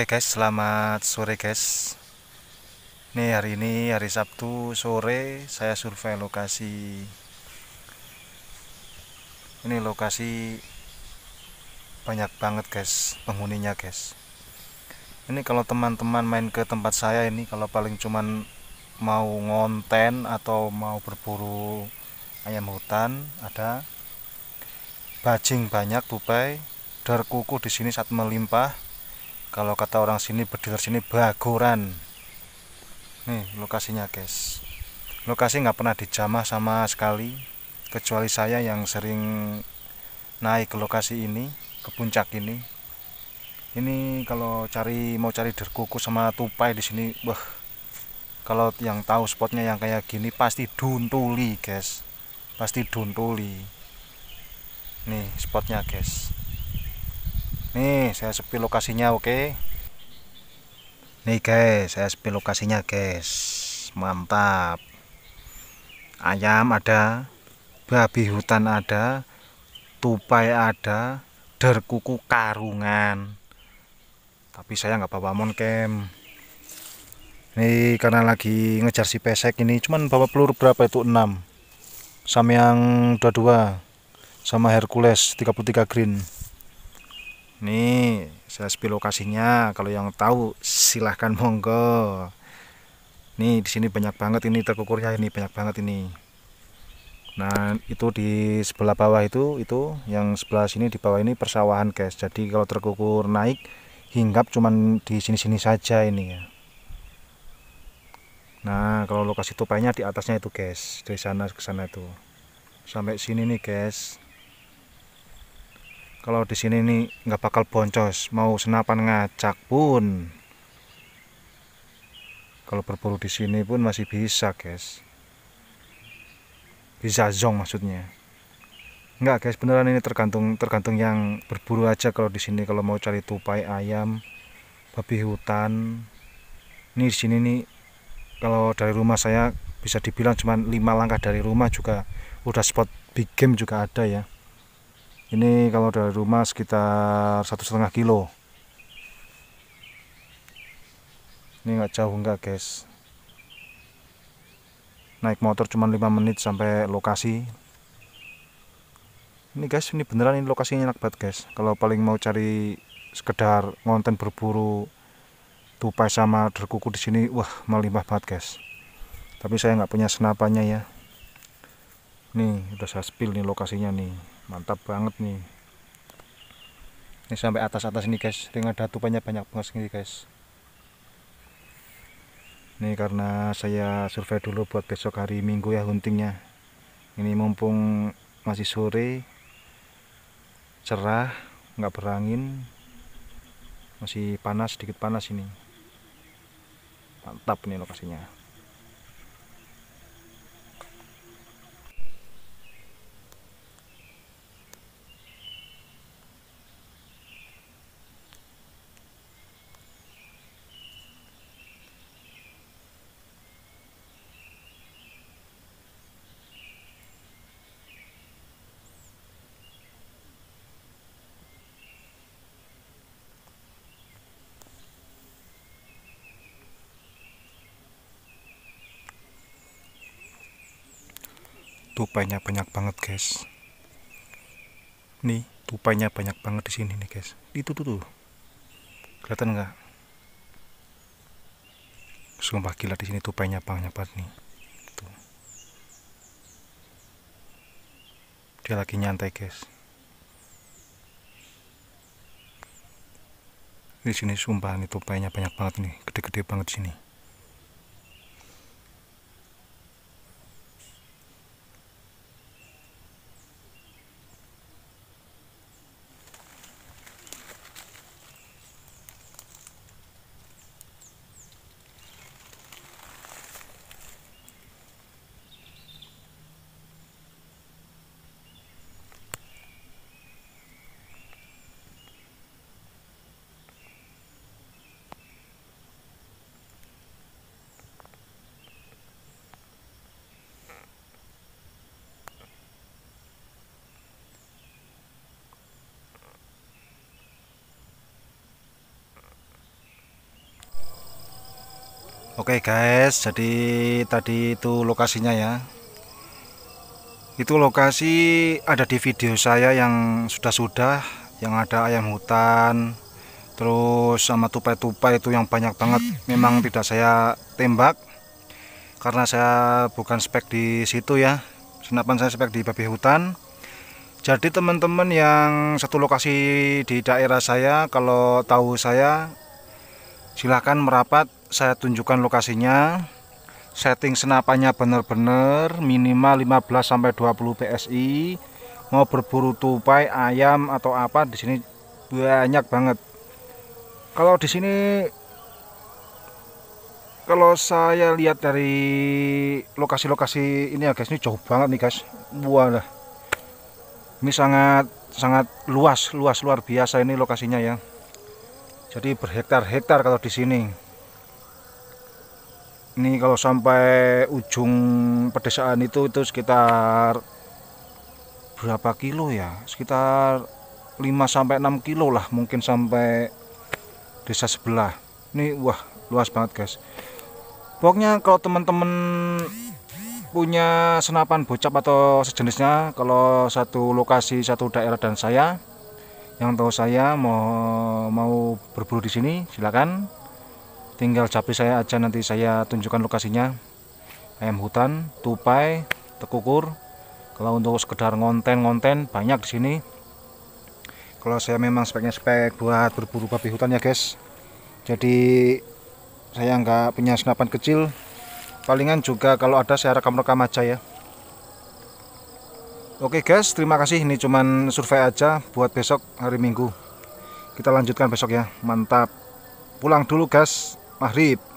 Oke okay guys, selamat sore guys. Ini hari ini hari Sabtu sore saya survei lokasi. Ini lokasi banyak banget guys penghuninya guys. Ini kalau teman-teman main ke tempat saya ini kalau paling cuman mau ngonten atau mau berburu ayam hutan ada bajing banyak tupai dar kuku di sini saat melimpah kalau kata orang sini berdiri sini baguran nih lokasinya guys lokasi nggak pernah dijamah sama sekali kecuali saya yang sering naik ke lokasi ini ke puncak ini ini kalau cari mau cari derkuku sama tupai di sini wah kalau yang tahu spotnya yang kayak gini pasti duntuli guys pasti duntuli nih spotnya guys nih saya sepi lokasinya oke okay? nih guys saya sepi lokasinya guys mantap ayam ada babi hutan ada tupai ada derkuku karungan tapi saya nggak bawa moncam nih karena lagi ngejar si pesek ini cuman bawa peluru berapa itu 6 sama yang 22 sama Hercules 33 green ini saya spill lokasinya. Kalau yang tahu silahkan monggo. Nih, di sini banyak banget ini terkukurnya ini banyak banget ini. Nah, itu di sebelah bawah itu itu yang sebelah sini di bawah ini persawahan, guys. Jadi kalau terkukur naik hinggap cuman di sini-sini saja ini ya. Nah, kalau lokasi topainya di atasnya itu, guys. Dari sana ke sana itu. Sampai sini nih, guys kalau di sini nih nggak bakal boncos mau senapan ngacak pun kalau berburu di sini pun masih bisa guys bisa zong maksudnya nggak guys beneran ini tergantung tergantung yang berburu aja kalau di sini kalau mau cari tupai ayam babi hutan ini di sini nih kalau dari rumah saya bisa dibilang cuma lima langkah dari rumah juga udah spot big game juga ada ya ini kalau dari rumah sekitar satu setengah kilo ini nggak jauh nggak guys naik motor cuma 5 menit sampai lokasi ini guys ini beneran ini lokasinya enak banget guys kalau paling mau cari sekedar ngonten berburu tupai sama derkuku di sini wah melimpah banget guys tapi saya nggak punya senapannya ya nih udah saya spill nih lokasinya nih mantap banget nih ini sampai atas-atas ini guys dengan datupannya banyak banget sini guys ini karena saya survei dulu buat besok hari minggu ya huntingnya ini mumpung masih sore cerah nggak berangin masih panas sedikit panas ini mantap nih lokasinya tupainya banyak banget guys nih tupainya banyak banget di sini nih guys itu tuh tuh kelihatan nggak sumpah gila di sini tupainya banyak banget nih tuh. dia lagi nyantai guys di sini sumpah nih tupainya banyak banget nih gede-gede banget sini Oke okay guys, jadi tadi itu lokasinya ya. Itu lokasi ada di video saya yang sudah-sudah, yang ada ayam hutan, terus sama tupai-tupai itu yang banyak banget. Memang tidak saya tembak karena saya bukan spek di situ ya. Senapan saya spek di babi hutan. Jadi teman-teman yang satu lokasi di daerah saya, kalau tahu saya silahkan merapat saya tunjukkan lokasinya setting senapannya benar-benar minimal 15 sampai 20 PSI mau berburu tupai ayam atau apa di sini banyak banget kalau di sini kalau saya lihat dari lokasi-lokasi ini ya guys ini jauh banget nih guys buah ini sangat sangat luas luas luar biasa ini lokasinya ya jadi berhektar-hektar kalau di sini ini kalau sampai ujung pedesaan itu itu sekitar berapa kilo ya sekitar 5 sampai 6 kilo lah mungkin sampai desa sebelah ini wah luas banget guys pokoknya kalau teman-teman punya senapan bocap atau sejenisnya kalau satu lokasi satu daerah dan saya yang tahu saya mau mau berburu di sini silakan tinggal capi saya aja nanti saya tunjukkan lokasinya ayam hutan tupai tekukur kalau untuk sekedar ngonten-ngonten banyak di sini kalau saya memang speknya spek buat berburu babi hutan ya guys jadi saya nggak punya senapan kecil palingan juga kalau ada saya rekam-rekam aja ya oke guys terima kasih ini cuman survei aja buat besok hari minggu kita lanjutkan besok ya mantap pulang dulu guys maghrib